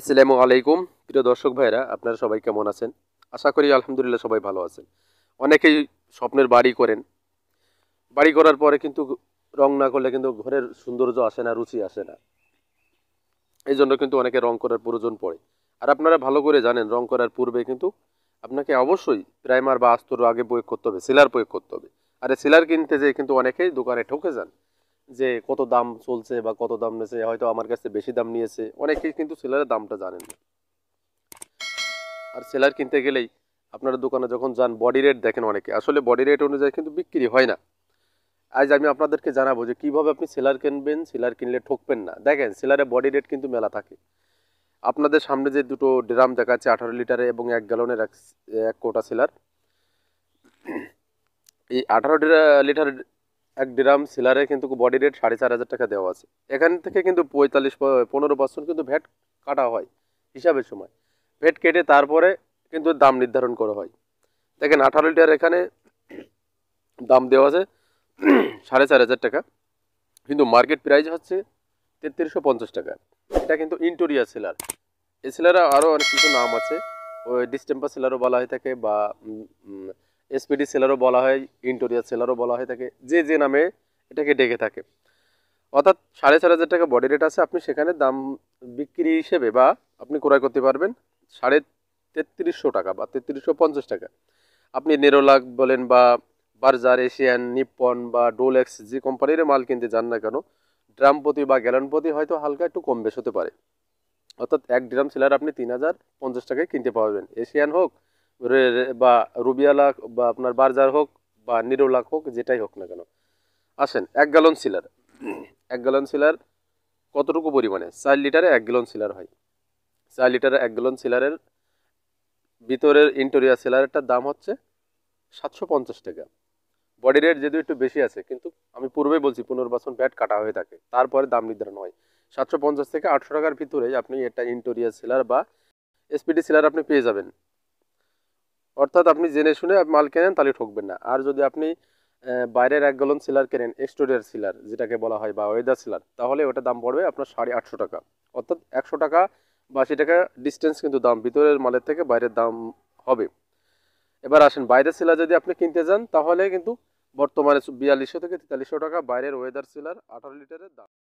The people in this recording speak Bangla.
আসসালামু আলাইকুম প্রিয় দর্শক ভাইরা আপনারা সবাই কেমন আছেন আশা করি আলহামদুলিল্লাহ সবাই ভালো আছেন অনেকেই স্বপ্নের বাড়ি করেন বাড়ি করার পরে কিন্তু রং না করলে কিন্তু ঘরের সৌন্দর্য আসে না রুচি আসে না এই জন্য কিন্তু অনেকে রং করার প্রয়োজন পড়ে আর আপনারা ভালো করে জানেন রং করার পূর্বে কিন্তু আপনাকে অবশ্যই প্রাইমার বা আস্তর আগে প্রয়োগ করতে হবে সিলার প্রয়োগ করতে হবে আর সিলার কিনতে যেয়ে কিন্তু অনেকেই দোকানে ঠকে যান যে কত দাম চলছে বা কত দাম নিয়েছে হয়তো আমার কাছে বেশি দাম নিয়েছে অনেকেই কিন্তু সেলারের দামটা জানেন না আর সেলার কিনতে গেলেই আপনারা দোকানে যখন যান বডি রেট দেখেন অনেকে আসলে বডি রেট অনুযায়ী কিন্তু বিক্রি হয় না আজ আমি আপনাদেরকে জানাবো যে কীভাবে আপনি সেলার কিনবেন সেলার কিনলে ঠকবেন না দেখেন সেলারের বডি রেট কিন্তু মেলা থাকে আপনাদের সামনে যে দুটো ড্রাম দেখাচ্ছে আঠারো লিটারে এবং এক গ্যালনের এক এক কোটা সেলার এই আঠারো লিটার এক ড্রাম সিলারে কিন্তু বডি রেট সাড়ে চার হাজার টাকা দেওয়া আছে এখান থেকে কিন্তু পঁয়তাল্লিশ পনেরো পার্সেন্ট কিন্তু ভ্যাট কাটা হয় হিসাবের সময় ভ্যাট কেটে তারপরে কিন্তু দাম নির্ধারণ করা হয় দেখেন আঠারো লিটার এখানে দাম দেওয়া আছে সাড়ে চার হাজার টাকা কিন্তু মার্কেট প্রাইস হচ্ছে তেত্রিশশো পঞ্চাশ টাকা এটা কিন্তু ইন্টোরিয়া সেলার এ সেলারে আরও অনেক কিছু নাম আছে ওই ডিস্টেম্পার সেলারও বলা হয়ে থাকে বা এসপিডি সেলারও বলা হয় ইন্টোরিয়ার সেলারও বলা হয় থাকে যে যে নামে এটাকে ডেকে থাকে অর্থাৎ সাড়ে চার হাজার টাকা বডি রেট আছে আপনি সেখানে দাম বিক্রি হিসেবে বা আপনি ক্রয় করতে পারবেন সাড়ে তেত্রিশশো টাকা বা তেত্রিশশো পঞ্চাশ টাকা আপনি নেরোলাক বলেন বা বার্জার এশিয়ান নিপ্পন বা ডোলেক্স যে কোম্পানির মাল কিনতে যান না কেন ড্রাম প্রতি বা গ্যালন প্রতি হয়তো হালকা একটু কম বেশ হতে পারে অর্থাৎ এক ড্রাম সেলার আপনি তিন হাজার পঞ্চাশ টাকায় কিনতে পারবেন এশিয়ান হোক বা রুবিয়ালাক বা আপনার বার্জার হোক বা নিরোলাক হোক যেটাই হোক না কেন আসেন এক গ্যালন সিলার এক গ্যালন সিলার কতটুকু পরিমাণে চার লিটারে এক গ্যালন সিলার হয় চার লিটারে এক গ্যালন সিলারের ভিতরের ইন্টেরিয়ার সিলারেরটার দাম হচ্ছে সাতশো পঞ্চাশ টাকা বডি রেট যদিও একটু বেশি আছে কিন্তু আমি পূর্বেই বলছি পুনর্বাসন ব্যাট কাটা হয়ে থাকে তারপরে দাম নির্ধারণ হয় সাতশো পঞ্চাশ থেকে আটশো টাকার ভিতরে আপনি এটা ইন্টেরিয়ার সিলার বা এসপিডি সিলার আপনি পেয়ে যাবেন অর্থাৎ আপনি জেনে শুনে মাল কেনেন তাহলে ঠকবেন না আর যদি আপনি বাইরের এক গলন সিলার কেনেন এক্সটোরিয়ার সিলার যেটাকে বলা হয় বা ওয়েদার সিলার তাহলে ওটা দাম পড়বে আপনার সাড়ে আটশো টাকা অর্থাৎ একশো টাকা বা আশি টাকা ডিস্টেন্স কিন্তু দাম ভিতরের মালের থেকে বাইরের দাম হবে এবার আসেন বাইরের সিলার যদি আপনি কিনতে যান তাহলে কিন্তু বর্তমানে বিয়াল্লিশশো থেকে তেতাল্লিশশো টাকা বাইরের ওয়েদার সিলার আঠারো লিটারের দাম